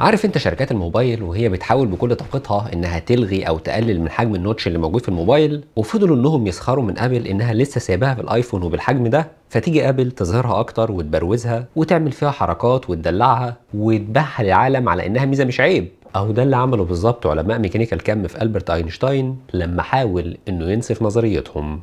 عارف انت شركات الموبايل وهي بتحاول بكل طاقتها انها تلغي او تقلل من حجم النوتش اللي موجود في الموبايل وفضلوا انهم يسخروا من ابل انها لسه سايباها في الايفون وبالحجم ده فتيجي ابل تظهرها اكتر وتبروزها وتعمل فيها حركات وتدلعها وتبيعها للعالم على انها ميزه مش عيب اهو ده اللي عمله بالظبط علماء ميكانيكا الكم في البرت اينشتاين لما حاول انه ينسف نظريتهم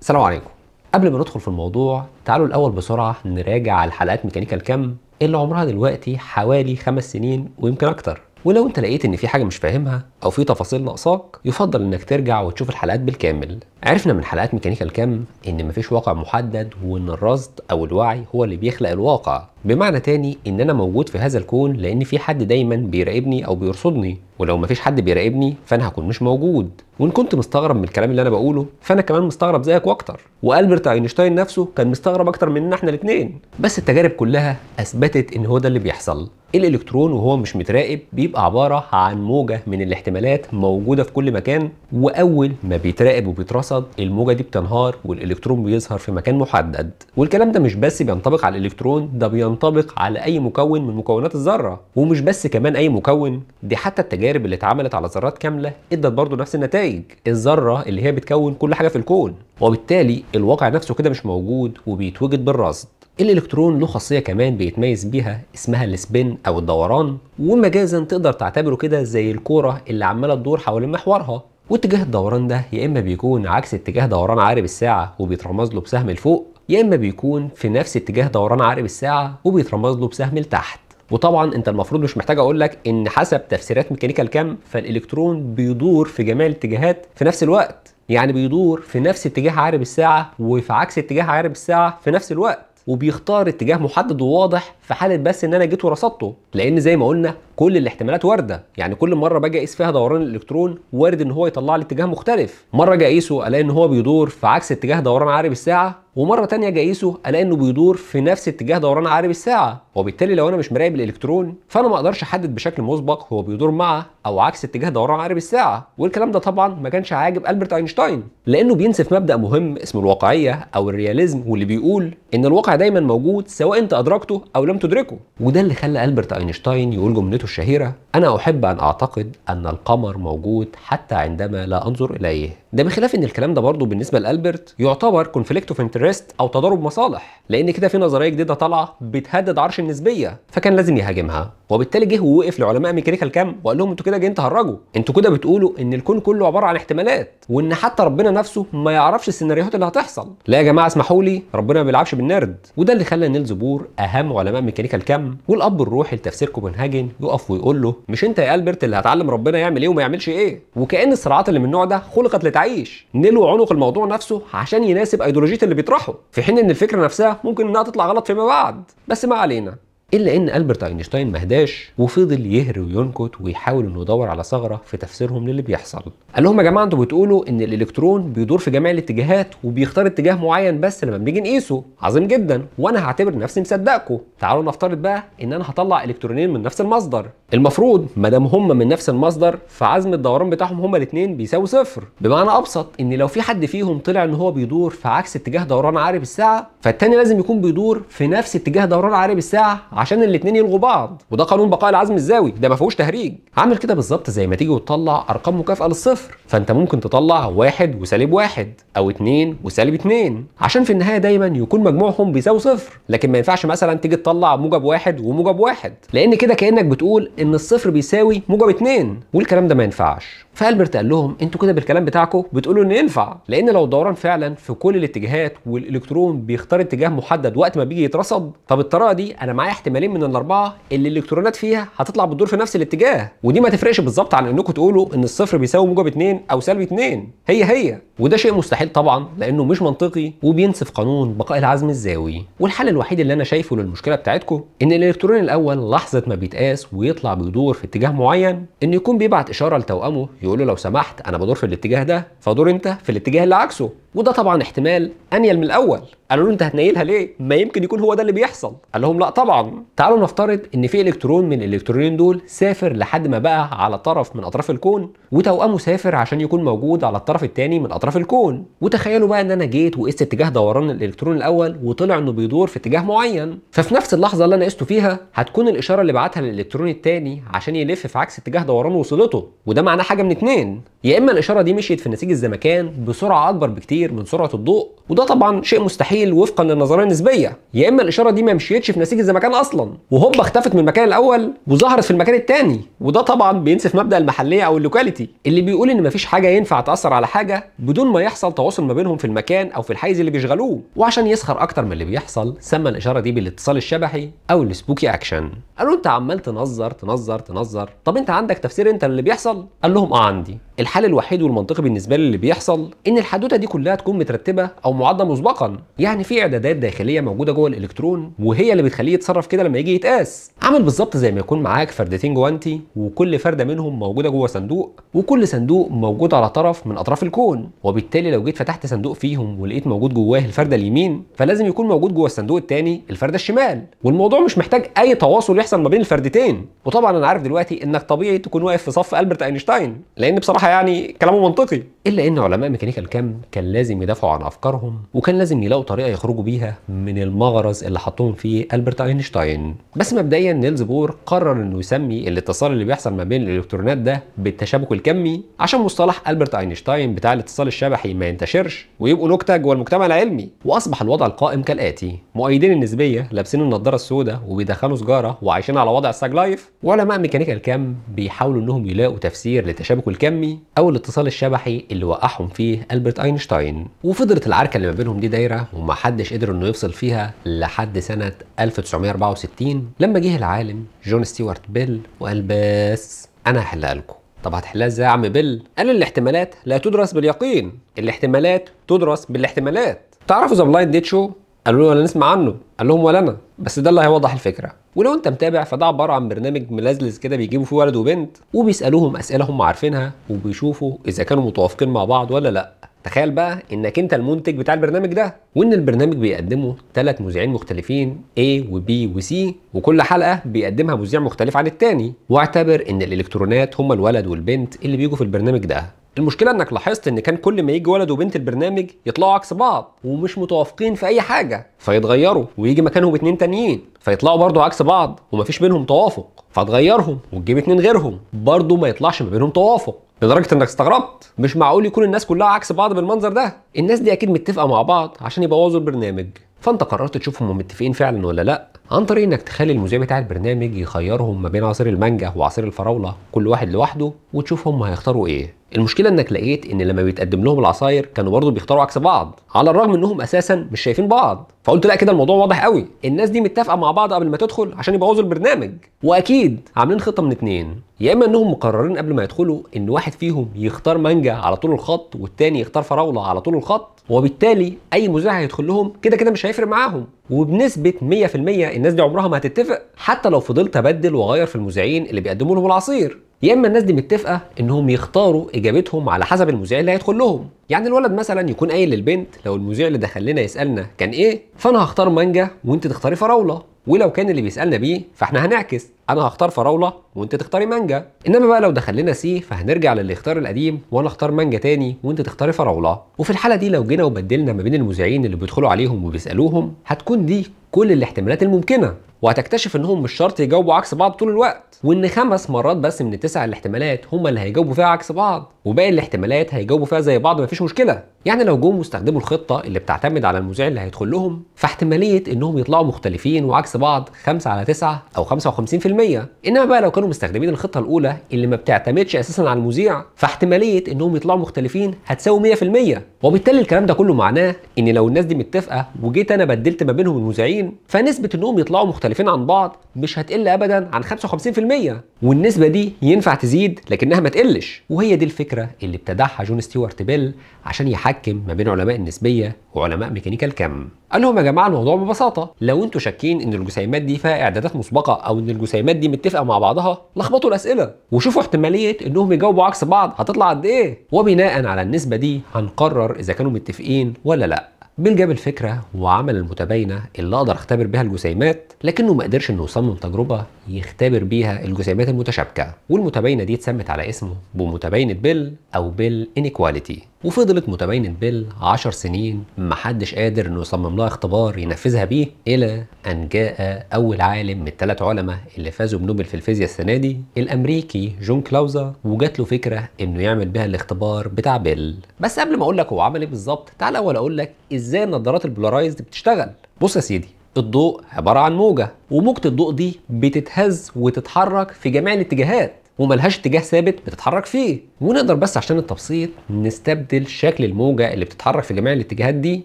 السلام عليكم قبل ما ندخل في الموضوع تعالوا الاول بسرعه نراجع الحلقات ميكانيكا الكم اللي عمرها دلوقتي حوالي خمس سنين ويمكن اكتر ولو انت لقيت ان في حاجه مش فاهمها او في تفاصيل ناقصاك يفضل انك ترجع وتشوف الحلقات بالكامل عرفنا من حلقات ميكانيكا الكم ان مفيش واقع محدد وان الرصد او الوعي هو اللي بيخلق الواقع بمعنى تاني ان انا موجود في هذا الكون لان في حد دايما بيراقبني او بيرصدني ولو مفيش حد بيراقبني فانا هكون مش موجود وان كنت مستغرب من الكلام اللي انا بقوله فانا كمان مستغرب زيك واكتر والبرت اينشتاين نفسه كان مستغرب اكتر مننا احنا الاثنين بس التجارب كلها اثبتت ان هو ده اللي بيحصل الالكترون وهو مش متراقب بيبقى عباره عن موجه من الاحتمالات موجوده في كل مكان واول ما بيتراقب وبيترصد الموجه دي بتنهار والالكترون بيظهر في مكان محدد والكلام ده مش بس بينطبق على الالكترون ده بينطبق على اي مكون من مكونات الذره ومش بس كمان اي مكون دي حتى التجارب التجارب اللي اتعملت على ذرات كامله ادت برضه نفس النتائج الذره اللي هي بتكون كل حاجه في الكون وبالتالي الواقع نفسه كده مش موجود وبيتوجد بالرصد الالكترون له خاصيه كمان بيتميز بيها اسمها السبين او الدوران ومجازا تقدر تعتبره كده زي الكوره اللي عماله تدور حوالين محورها واتجاه الدوران ده يا اما بيكون عكس اتجاه دوران عارب الساعه وبيترمز له بسهم لفوق يا اما بيكون في نفس اتجاه دوران عارب الساعه وبيترمز له بسهم لتحت وطبعا انت المفروض مش محتاج اقول لك ان حسب تفسيرات ميكانيكا الكم فالالكترون بيدور في جميع الاتجاهات في نفس الوقت يعني بيدور في نفس اتجاه عارب الساعه وفي عكس اتجاه عارب الساعه في نفس الوقت وبيختار اتجاه محدد وواضح في حاله بس ان انا جيت ورصدته لان زي ما قلنا كل الاحتمالات وارده يعني كل مره باجي اقيس فيها دوران الالكترون وارد ان هو يطلع لي اتجاه مختلف مره اجي اقيسه الاقي ان هو بيدور في عكس اتجاه دوران عارب الساعه ومره تانية جايزه الاقي انه بيدور في نفس اتجاه دوران عقارب الساعه وبالتالي لو انا مش مراقب الالكترون فانا ما اقدرش احدد بشكل مسبق هو بيدور مع او عكس اتجاه دوران عقارب الساعه والكلام ده طبعا ما كانش عاجب البرت اينشتاين لانه بينسف مبدا مهم اسمه الواقعيه او الرياليزم واللي بيقول ان الواقع دايما موجود سواء انت ادركته او لم تدركه وده اللي خلى البرت اينشتاين يقول جملته الشهيره انا احب ان اعتقد ان القمر موجود حتى عندما لا انظر اليه ده بخلاف ان الكلام ده برضه بالنسبه لالبرت يعتبر كونفليكت اوف انترست او تضارب مصالح لان كده في نظريه جديده طالعه بتهدد عرش النسبيه فكان لازم يهاجمها وبالتالي جه ووقف لعلماء ميكانيكا الكم وقال لهم انتوا كده جايين تهرجوا انتوا كده بتقولوا ان الكون كله عباره عن احتمالات وان حتى ربنا نفسه ما يعرفش السيناريوهات اللي هتحصل لا يا جماعه اسمحوا لي ربنا ما بيلعبش بالنرد وده اللي خلى نيل زبور اهم علماء ميكانيكا الكم والاب الروحي لتفسير كوبنهاجن يقف ويقول له مش انت يا البرت اللي هتعلم ربنا يعمل ايه وما يعملش ايه وكان الصراعات اللي من النوع ده خلقت لتعيش نيل وعنق الموضوع نفسه عشان يناسب ايديولوجيه اللي بيطرحه في حين ان الفكره نفسها ممكن انها تطلع غلط فيما بعد بس ما علينا الا ان البرت اينشتاين ما هداش وفضل يهري وينكت ويحاول انه يدور على ثغره في تفسيرهم للي بيحصل قال لهم يا جماعه انتوا بتقولوا ان الالكترون بيدور في جميع الاتجاهات وبيختار اتجاه معين بس لما بنيجي نقيسه عظيم جدا وانا هعتبر نفسي مصدقكم تعالوا نفترض بقى ان انا هطلع الكترونين من نفس المصدر المفروض ما دام هم من نفس المصدر فعزم الدوران بتاعهم هما الاثنين بيساوي صفر بمعنى ابسط ان لو في حد فيهم طلع ان هو بيدور في عكس اتجاه دوران عارب الساعه فالتاني لازم يكون بيدور في نفس اتجاه دوران عارب الساعه عشان الاثنين يلغوا بعض وده قانون بقاء العزم الزاوي ده ما فيهوش تهريج عامل كده بالظبط زي ما تيجي وتطلع ارقام مكافاه للصفر فانت ممكن تطلع واحد وسالب واحد او اتنين وسالب اتنين عشان في النهايه دايما يكون مجموعهم بيساوي صفر لكن ما ينفعش مثلا تيجي تطلع موجب واحد وموجب واحد لان كده كانك بتقول ان الصفر بيساوي موجب اتنين والكلام ده ما ينفعش فالبرت قال لهم انتوا كده بالكلام بتاعكم بتقولوا ان ينفع لان لو الدوران فعلا في كل الاتجاهات والالكترون بيختار اتجاه محدد وقت ما بيجي يترصد فبالطريقه دي انا معايا احتمال احتمالين من الاربعه اللي الالكترونات فيها هتطلع بتدور في نفس الاتجاه ودي ما تفرقش بالظبط عن انكم تقولوا ان الصفر بيساوي موجب 2 او سالب 2 هي هي وده شيء مستحيل طبعا لانه مش منطقي وبينسف قانون بقاء العزم الزاوي والحل الوحيد اللي انا شايفه للمشكله بتاعتكم ان الالكترون الاول لحظه ما بيتقاس ويطلع بيدور في اتجاه معين ان يكون بيبعت اشاره لتوامه يقول له لو سمحت انا بدور في الاتجاه ده فدور انت في الاتجاه اللي عكسه وده طبعا احتمال انيل من الاول قالوا له انت هتنيلها ليه ما يمكن يكون هو ده اللي بيحصل قال لهم لا طبعا تعالوا نفترض ان في الكترون من الالكترونين دول سافر لحد ما بقى على طرف من اطراف الكون وتوأمه سافر عشان يكون موجود على الطرف الثاني من اطراف الكون وتخيلوا بقى ان انا جيت وقست اتجاه دوران الالكترون الاول وطلع انه بيدور في اتجاه معين ففي نفس اللحظه اللي انا قسته فيها هتكون الاشاره اللي بعتها للالكترون الثاني عشان يلف في عكس اتجاه دوران وصلته وده معناه حاجه من اتنين يا اما الاشاره دي مشيت في النسيج الزمكان بسرعه اكبر بكتير كبير من سرعه الضوء وده طبعا شيء مستحيل وفقا للنظريه النسبيه يا اما الاشاره دي ما مشيتش في نسيج الزمكان اصلا وهوب اختفت من المكان الاول وظهرت في المكان الثاني وده طبعا بينسف مبدا المحليه او اللوكاليتي اللي بيقول ان مفيش حاجه ينفع تاثر على حاجه بدون ما يحصل تواصل ما بينهم في المكان او في الحيز اللي بيشغلوه وعشان يسخر اكتر من اللي بيحصل سمى الاشاره دي بالاتصال الشبحي او السبوكي اكشن قالوا انت عمال تنظر تنظر تنظر طب انت عندك تفسير انت اللي بيحصل قال لهم اه عندي الحل الوحيد والمنطقي بالنسبه لي اللي بيحصل ان الحدوته دي كلها تكون مترتبه او معده مسبقا يعني في اعدادات داخليه موجوده جوه الالكترون وهي اللي بتخليه يتصرف كده لما يجي يتقاس عامل بالظبط زي ما يكون معاك فردتين جوانتي وكل فرده منهم موجوده جوه صندوق وكل صندوق موجود على طرف من اطراف الكون وبالتالي لو جيت فتحت صندوق فيهم ولقيت موجود جواه الفرده اليمين فلازم يكون موجود جوه الصندوق الثاني الفرده الشمال والموضوع مش محتاج اي تواصل يحصل ما بين الفردتين وطبعا انا عارف دلوقتي انك طبيعي تكون واقف في صف البرت اينشتاين لان بصراحه يعني كلامه منطقي الا ان علماء ميكانيكا الكم كان لازم يدافعوا عن افكارهم وكان لازم يلاقوا طريقه يخرجوا بيها من المغرز اللي حطهم فيه البرت اينشتاين بس مبدئيا نيلز بور قرر انه يسمي الاتصال اللي بيحصل ما بين الالكترونات ده بالتشابك الكمي عشان مصطلح البرت اينشتاين بتاع الاتصال الشبحي ما ينتشرش ويبقوا نكته جوه المجتمع العلمي واصبح الوضع القائم كالاتي مؤيدين النسبيه لابسين النضاره السوداء وبيدخنوا سجاره وعايشين على وضع الساج لايف وعلماء ميكانيكا الكم بيحاولوا انهم يلاقوا تفسير للتشابك الكمي او الاتصال الشبحي اللي وقعهم فيه ألبرت أينشتاين وفضلت العركة اللي ما بينهم دي دايرة ومحدش قدر إنه يفصل فيها لحد سنة 1964 لما جه العالم جون ستيوارت بيل وقال بس أنا هحلها لكم طب هتحلها ازاي يا عم بيل؟ قال الاحتمالات لا تدرس باليقين، الاحتمالات تدرس بالاحتمالات. تعرفوا ذا بلايند ديتشو قالوا له ولا نسمع عنه قال لهم ولا انا بس ده اللي هيوضح الفكره ولو انت متابع فده عباره عن برنامج ملزلز كده بيجيبوا فيه ولد وبنت وبيسالوهم اسئله هم عارفينها وبيشوفوا اذا كانوا متوافقين مع بعض ولا لا تخيل بقى انك انت المنتج بتاع البرنامج ده وان البرنامج بيقدمه ثلاث مذيعين مختلفين A و C وكل حلقه بيقدمها مذيع مختلف عن الثاني واعتبر ان الالكترونات هم الولد والبنت اللي بيجوا في البرنامج ده المشكله انك لاحظت ان كان كل ما يجي ولد وبنت البرنامج يطلعوا عكس بعض ومش متوافقين في اي حاجه فيتغيروا ويجي مكانهم اتنين تانيين فيطلعوا برضه عكس بعض ومفيش بينهم توافق فتغيرهم وتجيب اتنين غيرهم برضه ما يطلعش ما بينهم توافق لدرجه انك استغربت مش معقول يكون الناس كلها عكس بعض بالمنظر ده الناس دي اكيد متفقه مع بعض عشان يبوظوا البرنامج فانت قررت تشوفهم متفقين فعلا ولا لا عن طريق انك تخلي المذيع بتاع البرنامج يخيرهم ما بين عصير المانجا وعصير الفراوله كل واحد لوحده وتشوف هم هيختاروا ايه المشكله انك لقيت ان لما بيتقدم لهم العصاير كانوا برضو بيختاروا عكس بعض على الرغم انهم اساسا مش شايفين بعض فقلت لا كده الموضوع واضح قوي الناس دي متفقه مع بعض قبل ما تدخل عشان يبوظوا البرنامج واكيد عاملين خطه من اتنين يا اما انهم مقررين قبل ما يدخلوا ان واحد فيهم يختار مانجا على طول الخط والتاني يختار فراوله على طول الخط وبالتالي اي مذيع هيدخل لهم كده كده مش هيفرق معاهم وبنسبه 100% الناس دي عمرها ما هتتفق حتى لو فضلت ابدل واغير في المذيعين اللي بيقدموا لهم العصير يا اما الناس دي متفقه انهم يختاروا اجابتهم على حسب المذيع اللي هيدخل لهم يعني الولد مثلا يكون قايل للبنت لو المذيع اللي دخل لنا يسالنا كان ايه فانا هختار مانجا وانت تختاري فراوله ولو كان اللي بيسالنا بيه فاحنا هنعكس انا هختار فراوله وانت تختاري مانجا انما بقى لو دخلنا سي فهنرجع للاختيار القديم وانا اختار مانجا تاني وانت تختاري فراوله وفي الحاله دي لو جينا وبدلنا ما بين المذيعين اللي بيدخلوا عليهم وبيسالوهم هتكون دي كل الاحتمالات الممكنه وهتكتشف انهم مش شرط يجاوبوا عكس بعض طول الوقت وان خمس مرات بس من التسع الاحتمالات هم اللي هيجاوبوا فيها عكس بعض وباقي الاحتمالات هيجاوبوا فيها زي بعض مفيش مشكله يعني لو جم واستخدموا الخطه اللي بتعتمد على المذيع اللي هيدخل لهم فاحتماليه انهم يطلعوا مختلفين وعكس بعض 5 على 9 او 55% انما بقى لو كانوا مستخدمين الخطه الاولى اللي ما بتعتمدش اساسا على المذيع فاحتماليه انهم يطلعوا مختلفين هتساوي 100% وبالتالي الكلام ده كله معناه ان لو الناس دي متفقه وجيت انا بدلت ما بينهم المذيعين فنسبه انهم يطلعوا مختلفين عن بعض مش هتقل ابدا عن 55% والنسبه دي ينفع تزيد لكنها ما تقلش وهي دي الفكره اللي ابتدعها جون ستيوارت بيل عشان يحكم ما بين علماء النسبيه وعلماء ميكانيكا الكم قال لهم يا جماعه الموضوع ببساطه لو انتوا شاكين ان الجسيمات دي فيها اعدادات مسبقه او ان الجسيمات دي متفقه مع بعضها لخبطوا الاسئله وشوفوا احتماليه انهم يجاوبوا عكس بعض هتطلع قد ايه وبناء على النسبه دي هنقرر قرار إذا كانوا متفقين ولا لأ بيل جاب الفكرة وعمل المتباينة اللي أقدر أختبر بيها الجسيمات لكنه ما قدرش إنه يصمم تجربة يختبر بيها الجسيمات المتشابكة والمتباينة دي اتسمت على اسمه بمتباينة بيل أو بيل إنيكواليتي وفضلت متباينة بيل 10 سنين محدش قادر انه يصمم لها اختبار ينفذها بيه الى ان جاء اول عالم من الثلاث علماء اللي فازوا بنوبل في الفيزياء السنه دي الامريكي جون كلاوزا وجات له فكره انه يعمل بها الاختبار بتاع بيل بس قبل ما اقول لك هو عمل ايه بالظبط تعال الاول اقول لك ازاي النظارات البولارايزد بتشتغل بص يا سيدي الضوء عباره عن موجه وموجه الضوء دي بتتهز وتتحرك في جميع الاتجاهات وملهاش اتجاه ثابت بتتحرك فيه ونقدر بس عشان التبسيط نستبدل شكل الموجه اللي بتتحرك في جميع الاتجاهات دي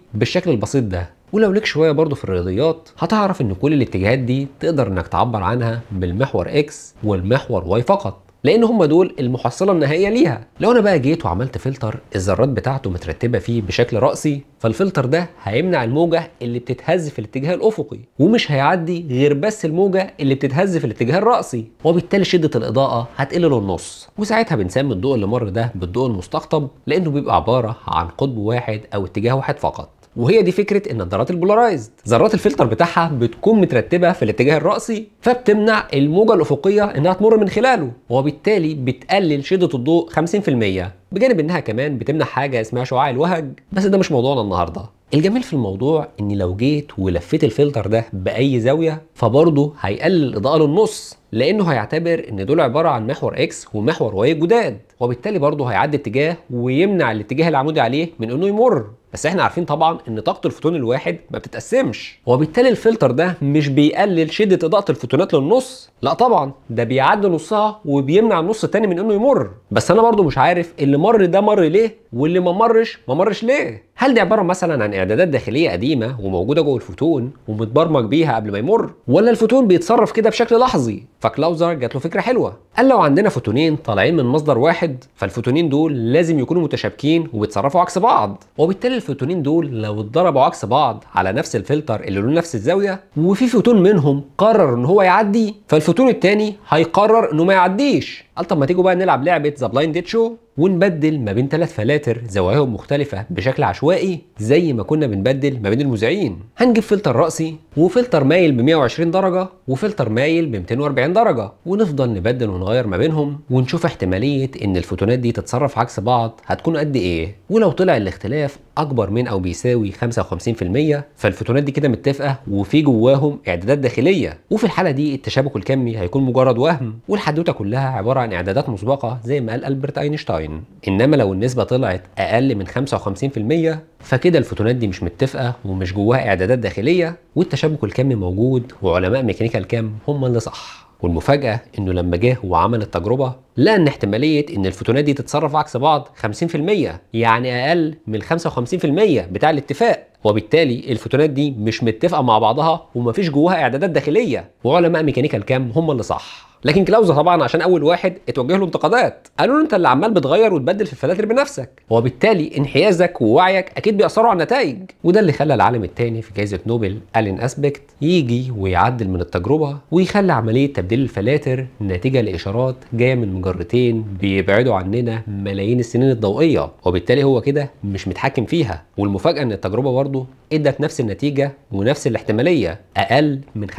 بالشكل البسيط ده ولو ليك شويه برضه في الرياضيات هتعرف ان كل الاتجاهات دي تقدر انك تعبر عنها بالمحور اكس والمحور واي فقط لان هم دول المحصله النهائيه ليها لو انا بقى جيت وعملت فلتر الذرات بتاعته مترتبه فيه بشكل راسي فالفلتر ده هيمنع الموجه اللي بتتهز في الاتجاه الافقي ومش هيعدي غير بس الموجه اللي بتتهز في الاتجاه الراسي وبالتالي شده الاضاءه هتقل للنص وساعتها بنسمي الضوء اللي مر ده بالضوء المستقطب لانه بيبقى عباره عن قطب واحد او اتجاه واحد فقط وهي دي فكره النظارات البولارايزد ذرات الفلتر بتاعها بتكون مترتبه في الاتجاه الرأسي فبتمنع الموجه الافقيه انها تمر من خلاله وبالتالي بتقلل شده الضوء 50% بجانب انها كمان بتمنع حاجه اسمها شعاع الوهج بس ده مش موضوعنا النهارده الجميل في الموضوع ان لو جيت ولفيت الفلتر ده باي زاويه فبرضه هيقلل الاضاءه للنص لانه هيعتبر ان دول عباره عن محور اكس ومحور واي جداد وبالتالي برضه هيعدي اتجاه ويمنع الاتجاه العمودي عليه من انه يمر بس احنا عارفين طبعا ان طاقه الفوتون الواحد ما بتتقسمش وبالتالي الفلتر ده مش بيقلل شده اضاءه الفوتونات للنص لا طبعا ده بيعدي نصها وبيمنع النص التاني من انه يمر بس انا برضو مش عارف اللي مر ده مر ليه واللي ما مرش ما مرش ليه هل دي عباره مثلا عن اعدادات داخليه قديمه وموجوده جوه الفوتون ومتبرمج بيها قبل ما يمر ولا الفوتون بيتصرف كده بشكل لحظي فكلاوزر جات له فكره حلوه قال لو عندنا فوتونين طالعين من مصدر واحد فالفوتونين دول لازم يكونوا متشابكين وبيتصرفوا عكس بعض وبالتالي الفوتونين دول لو اتضربوا عكس بعض على نفس الفلتر اللي له نفس الزاويه وفي فوتون منهم قرر ان هو يعدي فالفوتون التاني هيقرر انه ما يعديش قال طب ما تيجوا بقى نلعب لعبه ذا بلايند شو ونبدل ما بين ثلاث فلاتر زواياهم مختلفة بشكل عشوائي زي ما كنا بنبدل ما بين المذيعين هنجيب فلتر رأسي وفلتر مايل ب 120 درجة وفلتر مايل ب 240 درجة ونفضل نبدل ونغير ما بينهم ونشوف احتمالية ان الفوتونات دي تتصرف عكس بعض هتكون قد ايه ولو طلع الاختلاف اكبر من او بيساوي 55% فالفوتونات دي كده متفقة وفي جواهم اعدادات داخلية وفي الحالة دي التشابك الكمي هيكون مجرد وهم والحدوتة كلها عبارة عن اعدادات مسبقة زي ما قال البرت اينشتاين لاين انما لو النسبه طلعت اقل من 55% فكده الفوتونات دي مش متفقه ومش جواها اعدادات داخليه والتشابك الكمي موجود وعلماء ميكانيكا الكم هم اللي صح والمفاجاه انه لما جه وعمل التجربه لقى ان احتماليه ان الفوتونات دي تتصرف عكس بعض 50% يعني اقل من 55% بتاع الاتفاق وبالتالي الفوتونات دي مش متفقه مع بعضها ومفيش جواها اعدادات داخليه وعلماء ميكانيكا الكم هم اللي صح لكن كلاوز طبعا عشان اول واحد اتوجه له انتقادات قالوا له انت اللي عمال بتغير وتبدل في الفلاتر بنفسك وبالتالي انحيازك ووعيك اكيد بيأثروا على النتائج وده اللي خلى العالم الثاني في جائزه نوبل الين اسبكت يجي ويعدل من التجربه ويخلي عمليه تبديل الفلاتر نتيجه لاشارات جايه من مجرتين بيبعدوا عننا ملايين السنين الضوئيه وبالتالي هو كده مش متحكم فيها والمفاجاه ان التجربه برضه ادت نفس النتيجه ونفس الاحتماليه اقل من 55%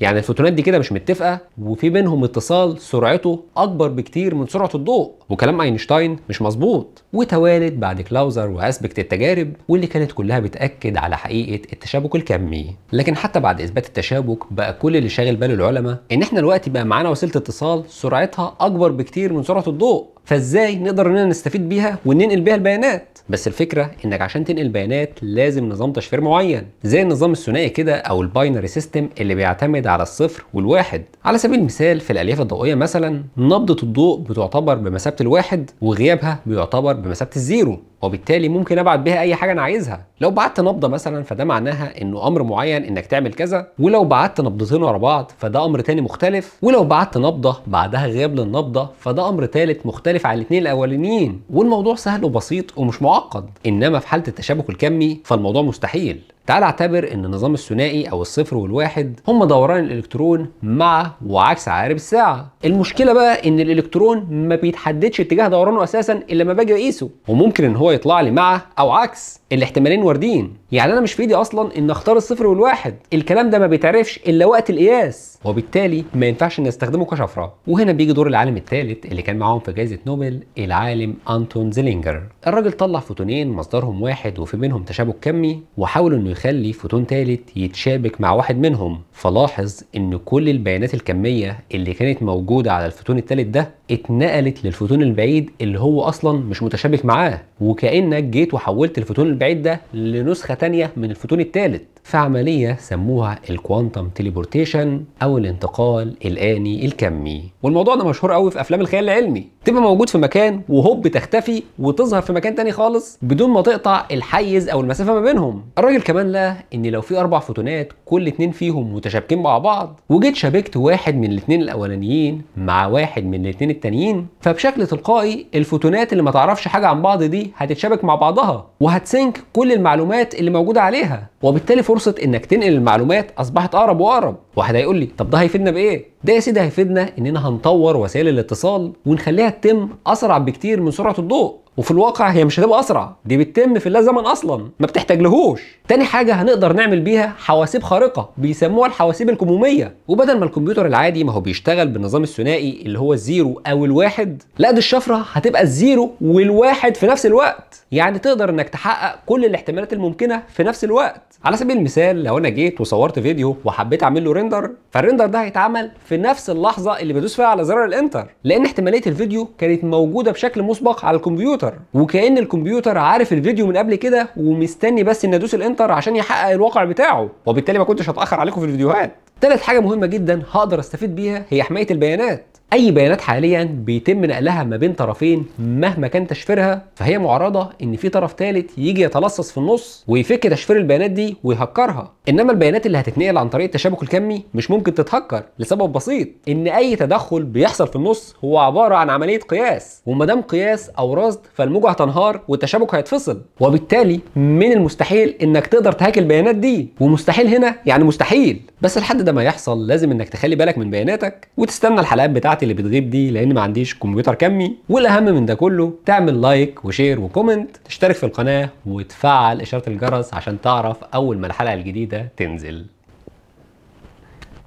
يعني الفوتونات دي كده مش متفقه وفي بينهم اتصال سرعته اكبر بكتير من سرعه الضوء وكلام اينشتاين مش مظبوط وتوالد بعد كلاوزر واسبكت التجارب واللي كانت كلها بتاكد على حقيقه التشابك الكمي لكن حتى بعد اثبات التشابك بقى كل اللي شاغل باله العلماء ان احنا دلوقتي بقى معانا وسيله اتصال سرعتها اكبر بكتير من سرعه الضوء فازاي نقدر اننا نستفيد بيها وننقل بيها البيانات بس الفكره انك عشان تنقل بيانات لازم نظام تشفير معين زي النظام الثنائي كده او الباينري سيستم اللي بيعتمد على الصفر والواحد على سبيل المثال في الالياف الضوئيه مثلا نبضه الضوء بتعتبر بمثابه الواحد وغيابها بيعتبر بمثابه الزيرو وبالتالي ممكن ابعت بيها اي حاجه انا عايزها لو بعت نبضه مثلا فده معناها انه امر معين انك تعمل كذا ولو بعت نبضتين ورا بعض فده امر تاني مختلف ولو بعت نبضه بعدها غياب للنبضه فده امر تالت مختلف عن الاثنين الاولانيين والموضوع سهل وبسيط ومش معقد انما في حاله التشابك الكمي فالموضوع مستحيل تعال اعتبر ان النظام الثنائي او الصفر والواحد هم دوران الالكترون مع وعكس عقارب الساعه المشكله بقى ان الالكترون ما بيتحددش اتجاه دورانه اساسا الا لما باجي اقيسه وممكن ان هو يطلع لي مع او عكس الاحتمالين واردين يعني انا مش في ايدي اصلا ان اختار الصفر والواحد الكلام ده ما بيتعرفش الا وقت القياس وبالتالي ما ينفعش نستخدمه كشفره وهنا بيجي دور العالم الثالث اللي كان معاهم في جائزه نوبل العالم انتون زيلينجر الراجل طلع فوتونين مصدرهم واحد وفي منهم تشابك كمي وحاول انه يخلي فوتون ثالث يتشابك مع واحد منهم فلاحظ ان كل البيانات الكميه اللي كانت موجوده على الفوتون الثالث ده اتنقلت للفوتون البعيد اللي هو اصلا مش متشابك معاه وكانك جيت وحولت الفوتون البعيد ده لنسخه ثانيه من الفوتون الثالث فعمليه سموها الكوانتم تيليبورتيشن او الانتقال الاني الكمي والموضوع ده مشهور قوي في افلام الخيال العلمي تبقى موجود في مكان وهوب تختفي وتظهر في مكان تاني خالص بدون ما تقطع الحيز او المسافه ما بينهم الراجل كمان لقى ان لو في اربع فوتونات كل اتنين فيهم متشابكين مع بعض وجيت شابكت واحد من الاتنين الاولانيين مع واحد من الاتنين التانيين فبشكل تلقائي الفوتونات اللي ما تعرفش حاجه عن بعض دي هتتشابك مع بعضها وهتسنك كل المعلومات اللي موجوده عليها وبالتالي فرصه انك تنقل المعلومات اصبحت اقرب واقرب واحد هيقول لي طب ده هيفيدنا بايه ده يا سيدي هيفيدنا اننا هنطور وسائل الاتصال ونخليها تتم اسرع بكتير من سرعه الضوء وفي الواقع هي مش هتبقى اسرع دي بتتم في اللا زمن اصلا ما بتحتاجلهوش تاني حاجه هنقدر نعمل بيها حواسيب خارقه بيسموها الحواسيب الكموميه وبدل ما الكمبيوتر العادي ما هو بيشتغل بالنظام الثنائي اللي هو الزيرو او الواحد لا دي الشفره هتبقى الزيرو والواحد في نفس الوقت يعني تقدر انك تحقق كل الاحتمالات الممكنه في نفس الوقت على سبيل المثال لو انا جيت وصورت فيديو وحبيت اعمل له ريندر فالريندر ده هيتعمل في نفس اللحظه اللي بدوس فيها على زرار الانتر لان احتماليه الفيديو كانت موجوده بشكل مسبق على الكمبيوتر الكمبيوتر وكأن الكمبيوتر عارف الفيديو من قبل كده ومستني بس ان ادوس الانتر عشان يحقق الواقع بتاعه وبالتالي ما كنتش هتاخر عليكم في الفيديوهات تالت حاجه مهمه جدا هقدر استفيد بيها هي حمايه البيانات اي بيانات حاليا بيتم نقلها ما بين طرفين مهما كان تشفيرها فهي معرضه ان في طرف ثالث يجي يتلصص في النص ويفك تشفير البيانات دي ويهكرها انما البيانات اللي هتتنقل عن طريق التشابك الكمي مش ممكن تتهكر لسبب بسيط ان اي تدخل بيحصل في النص هو عباره عن عمليه قياس وما دام قياس او رصد فالموجه هتنهار والتشابك هيتفصل وبالتالي من المستحيل انك تقدر تهاك البيانات دي ومستحيل هنا يعني مستحيل بس لحد ده ما يحصل لازم انك تخلي بالك من بياناتك وتستنى الحلقات بتاعتك بتاعتي اللي بتغيب دي لان ما عنديش كمبيوتر كمي والاهم من ده كله تعمل لايك وشير وكومنت تشترك في القناه وتفعل اشاره الجرس عشان تعرف اول ما الحلقه الجديده تنزل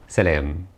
سلام